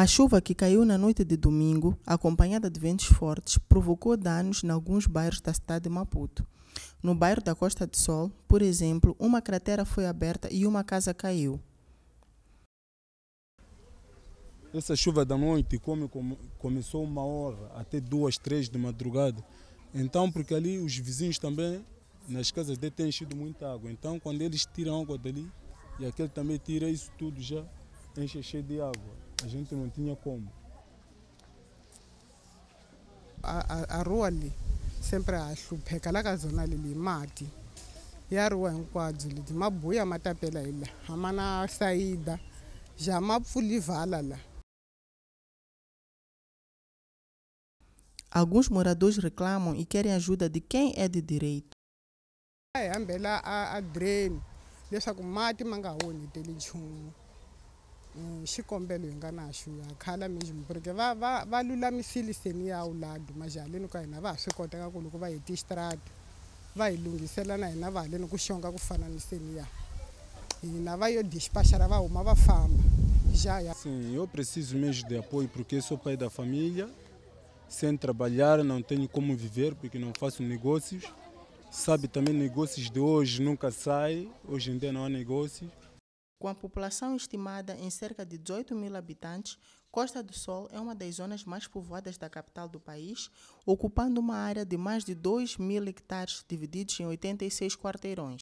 A chuva que caiu na noite de domingo, acompanhada de ventos fortes, provocou danos em alguns bairros da cidade de Maputo. No bairro da Costa do Sol, por exemplo, uma cratera foi aberta e uma casa caiu. Essa chuva da noite, como começou uma hora até duas, três de madrugada, então porque ali os vizinhos também, nas casas deles têm enchido muita água. Então quando eles tiram água dali, e aquele também tira isso tudo já, enche cheio de água a gente não tinha como. A, a, a rua ali, sempre a hlupheka la ka zona leli mati ya rhuwa hinkwabyo leti ma buya ma tapela hi la a ma na sayida ja ma pfuli vala la Alguns moradores reclamam e querem ajuda de quem é de direito. A hambela a, a drene, leswaku mati ma nga onheteli nchumu xikombelo hi nga na xo va va va ya wuladu majaleni ka hina va ha swi ku loko va heti va hi lunghisela na hina va haleni ku xonga ku fana ni hina va yo va huma va famba Sim, eu preciso mesmo de apoio porque sou pai da família sem trabalhar não tenho como viver porque não faço negócios sabe também negócios de hoje nunca sai hoje em dia não há negócios com a população estimada em cerca de 18 mil habitantes, Costa do Sol é uma das zonas mais povoadas da capital do país, ocupando uma área de mais de 2 mil hectares divididos em 86 quarteirões.